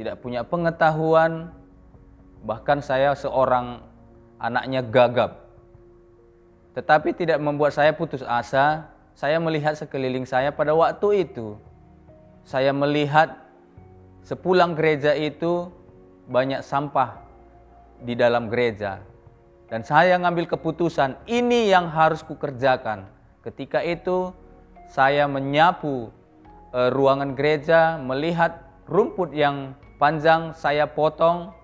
tidak punya pengetahuan, bahkan saya seorang anaknya gagap. Tetapi tidak membuat saya putus asa, saya melihat sekeliling saya pada waktu itu. Saya melihat sepulang gereja itu banyak sampah di dalam gereja, dan saya ngambil keputusan, ini yang harus kukerjakan. Ketika itu saya menyapu e, ruangan gereja, melihat rumput yang panjang saya potong.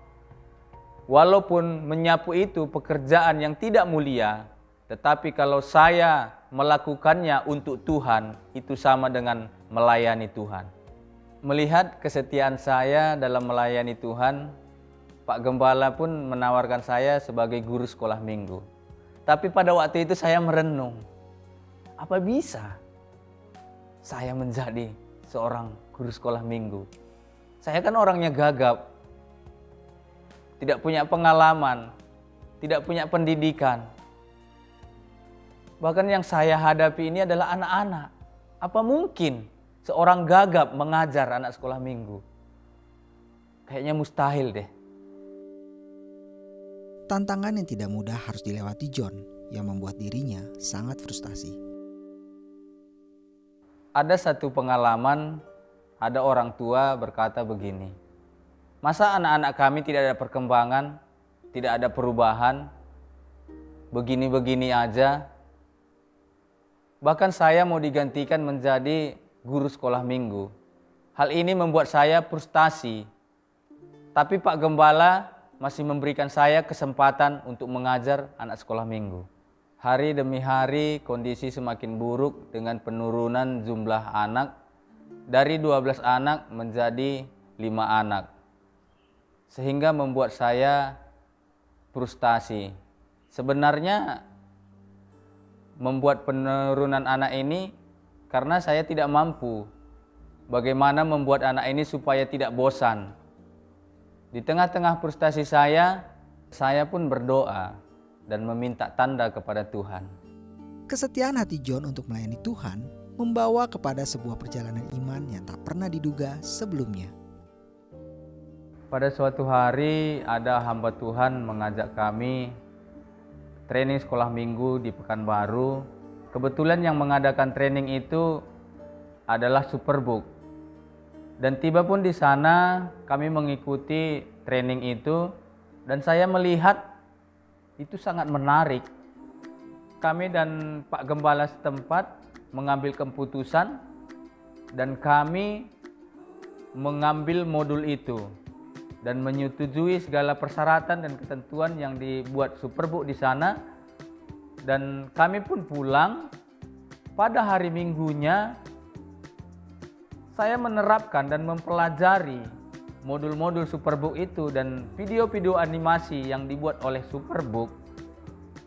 Walaupun menyapu itu pekerjaan yang tidak mulia, tetapi kalau saya melakukannya untuk Tuhan, itu sama dengan melayani Tuhan. Melihat kesetiaan saya dalam melayani Tuhan, Pak Gembala pun menawarkan saya sebagai guru sekolah minggu. Tapi pada waktu itu saya merenung, apa bisa saya menjadi seorang guru sekolah minggu? Saya kan orangnya gagap, tidak punya pengalaman, tidak punya pendidikan. Bahkan yang saya hadapi ini adalah anak-anak. Apa mungkin seorang gagap mengajar anak sekolah minggu? Kayaknya mustahil deh. Tantangan yang tidak mudah harus dilewati John yang membuat dirinya sangat frustasi. Ada satu pengalaman ada orang tua berkata begini, Masa anak-anak kami tidak ada perkembangan, tidak ada perubahan, begini-begini aja. Bahkan saya mau digantikan menjadi guru sekolah minggu. Hal ini membuat saya frustasi. Tapi Pak Gembala masih memberikan saya kesempatan untuk mengajar anak sekolah minggu. Hari demi hari kondisi semakin buruk dengan penurunan jumlah anak dari 12 anak menjadi 5 anak. Sehingga membuat saya frustasi. Sebenarnya membuat penurunan anak ini karena saya tidak mampu bagaimana membuat anak ini supaya tidak bosan di tengah-tengah frustasi saya, saya pun berdoa dan meminta tanda kepada Tuhan. Kesetiaan hati John untuk melayani Tuhan membawa kepada sebuah perjalanan iman yang tak pernah diduga sebelumnya. Pada suatu hari ada hamba Tuhan mengajak kami training sekolah minggu di Pekanbaru. Kebetulan yang mengadakan training itu adalah Superbook, dan tiba pun di sana kami mengikuti training itu dan saya melihat itu sangat menarik. Kami dan Pak Gembala setempat mengambil keputusan dan kami mengambil modul itu dan menyetujui segala persyaratan dan ketentuan yang dibuat Superbook di sana dan kami pun pulang pada hari minggunya saya menerapkan dan mempelajari modul-modul Superbook itu dan video-video animasi yang dibuat oleh Superbook.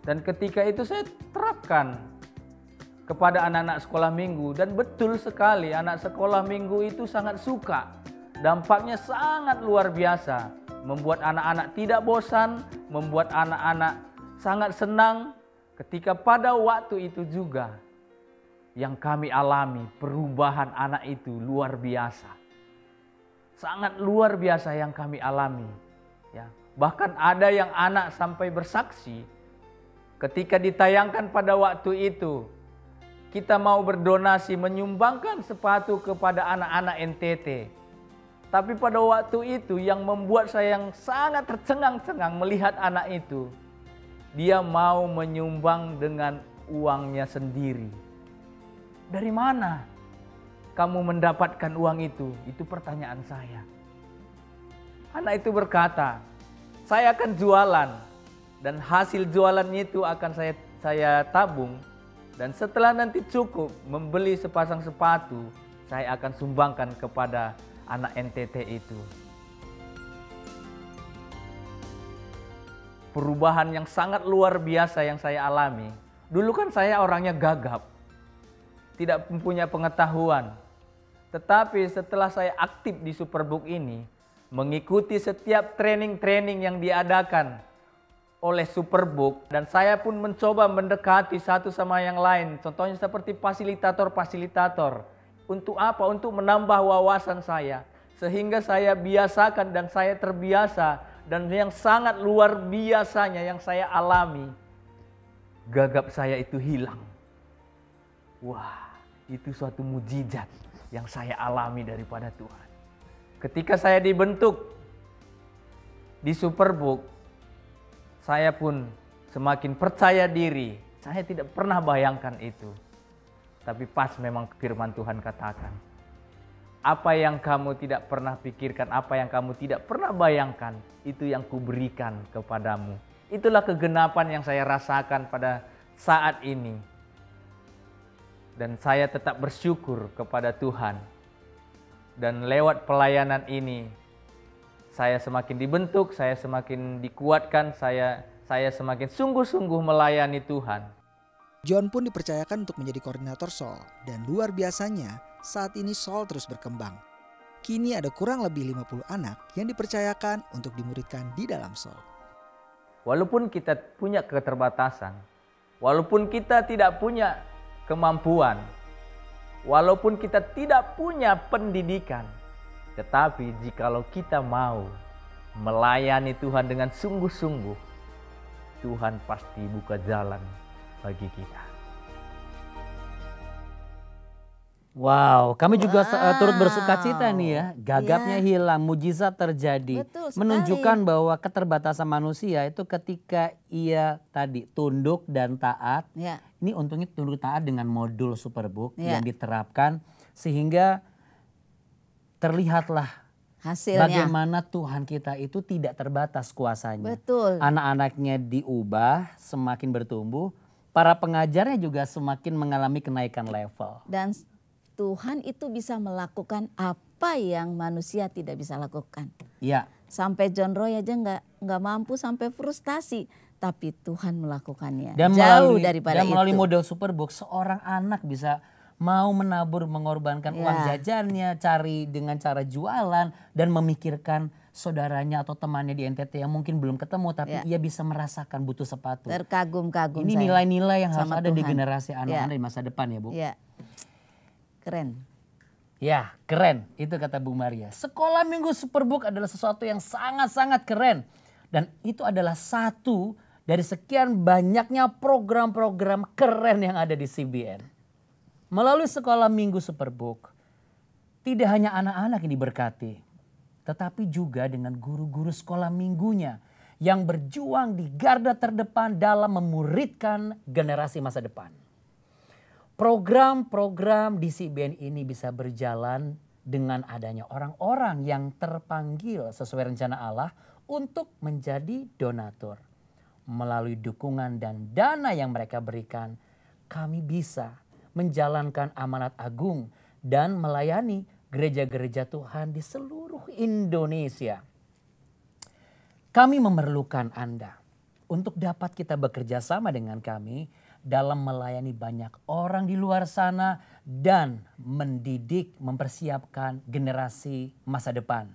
Dan ketika itu saya terapkan kepada anak-anak sekolah minggu dan betul sekali anak sekolah minggu itu sangat suka. Dampaknya sangat luar biasa, membuat anak-anak tidak bosan, membuat anak-anak sangat senang ketika pada waktu itu juga yang kami alami, perubahan anak itu luar biasa. Sangat luar biasa yang kami alami. Ya. Bahkan ada yang anak sampai bersaksi ketika ditayangkan pada waktu itu. Kita mau berdonasi menyumbangkan sepatu kepada anak-anak NTT. Tapi pada waktu itu yang membuat saya yang sangat tercengang-cengang melihat anak itu. Dia mau menyumbang dengan uangnya sendiri dari mana kamu mendapatkan uang itu? Itu pertanyaan saya. Anak itu berkata, saya akan jualan dan hasil jualannya itu akan saya saya tabung dan setelah nanti cukup membeli sepasang sepatu, saya akan sumbangkan kepada anak NTT itu. Perubahan yang sangat luar biasa yang saya alami. Dulu kan saya orangnya gagap tidak mempunyai pengetahuan. Tetapi setelah saya aktif di Superbook ini, mengikuti setiap training-training yang diadakan oleh Superbook dan saya pun mencoba mendekati satu sama yang lain. Contohnya seperti fasilitator-fasilitator. Untuk apa? Untuk menambah wawasan saya. Sehingga saya biasakan dan saya terbiasa dan yang sangat luar biasanya yang saya alami. Gagap saya itu hilang. Wah, itu suatu mujizat yang saya alami daripada Tuhan. Ketika saya dibentuk di Superbook, saya pun semakin percaya diri. Saya tidak pernah bayangkan itu. Tapi pas memang firman Tuhan katakan. Apa yang kamu tidak pernah pikirkan, apa yang kamu tidak pernah bayangkan, itu yang kuberikan kepadamu. Itulah kegenapan yang saya rasakan pada saat ini dan saya tetap bersyukur kepada Tuhan. Dan lewat pelayanan ini, saya semakin dibentuk, saya semakin dikuatkan, saya saya semakin sungguh-sungguh melayani Tuhan. John pun dipercayakan untuk menjadi koordinator Sol dan luar biasanya saat ini Sol terus berkembang. Kini ada kurang lebih 50 anak yang dipercayakan untuk dimuridkan di dalam Sol. Walaupun kita punya keterbatasan, walaupun kita tidak punya kemampuan. Walaupun kita tidak punya pendidikan, tetapi jikalau kita mau melayani Tuhan dengan sungguh-sungguh, Tuhan pasti buka jalan bagi kita. Wow, kami juga eh, wow. turut bersuka cita nih ya. Iya. Gagapnya yeah. hilang, mujizat terjadi. Betul Menunjukkan bahwa keterbatasan manusia itu ketika ia tadi tunduk dan taat, yeah. Ini untungnya tunduk taat dengan modul Superbook yeah. yang diterapkan sehingga terlihatlah hasilnya. Bagaimana Tuhan kita itu tidak terbatas kuasanya. Betul. Anak-anaknya diubah, semakin bertumbuh. Para pengajarnya juga semakin mengalami kenaikan level. Dan Tuhan itu bisa melakukan apa yang manusia tidak bisa lakukan. Ya. Sampai John Roy aja nggak nggak mampu sampai frustasi tapi Tuhan melakukannya. Dan Jauh melalui, daripada dan melalui itu. model Superbook, seorang anak bisa mau menabur, mengorbankan ya. uang jajannya, cari dengan cara jualan dan memikirkan saudaranya atau temannya di NTT yang mungkin belum ketemu tapi ya. ia bisa merasakan butuh sepatu. Terkagum-kagum. Ini nilai-nilai yang harus ada di generasi anak-anak ya. di masa depan ya, Bu. Ya. Keren. Ya, keren. Itu kata Bu Maria. Sekolah Minggu Superbook adalah sesuatu yang sangat-sangat keren. Dan itu adalah satu dari sekian banyaknya program-program keren yang ada di CBN. Melalui sekolah Minggu Superbook, tidak hanya anak-anak yang diberkati, tetapi juga dengan guru-guru sekolah minggunya yang berjuang di garda terdepan dalam memuridkan generasi masa depan. Program-program di CBN ini bisa berjalan dengan adanya orang-orang yang terpanggil sesuai rencana Allah untuk menjadi donatur melalui dukungan dan dana yang mereka berikan, kami bisa menjalankan amanat agung dan melayani gereja-gereja Tuhan di seluruh Indonesia. Kami memerlukan Anda untuk dapat kita bekerja sama dengan kami dalam melayani banyak orang di luar sana dan mendidik, mempersiapkan generasi masa depan.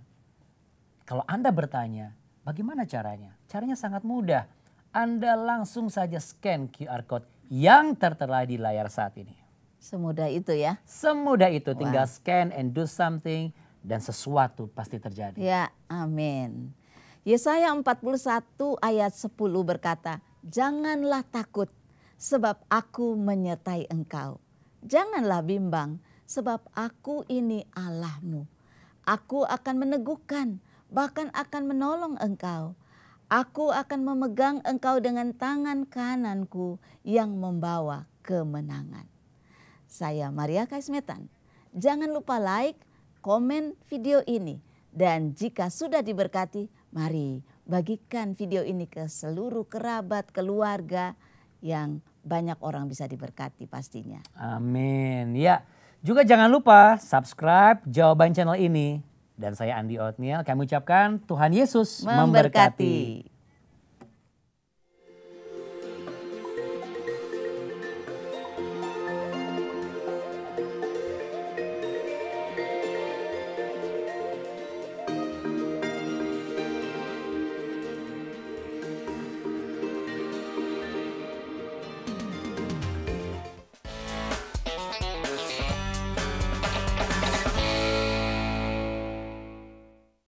Kalau Anda bertanya, bagaimana caranya? Caranya sangat mudah. Anda langsung saja scan QR Code yang tertera di layar saat ini. Semudah itu ya? Semudah itu, Wah. tinggal scan and do something dan sesuatu pasti terjadi. Ya, amin. Yesaya 41 ayat 10 berkata, Janganlah takut sebab aku menyertai engkau. Janganlah bimbang sebab aku ini Allahmu. Aku akan meneguhkan bahkan akan menolong engkau Aku akan memegang engkau dengan tangan kananku yang membawa kemenangan. Saya Maria Kaismetan. Jangan lupa like, komen video ini. Dan jika sudah diberkati, mari bagikan video ini ke seluruh kerabat, keluarga yang banyak orang bisa diberkati pastinya. Amin. Ya, juga jangan lupa subscribe jawaban channel ini dan saya Andi Otniel, kami ucapkan Tuhan Yesus memberkati. memberkati.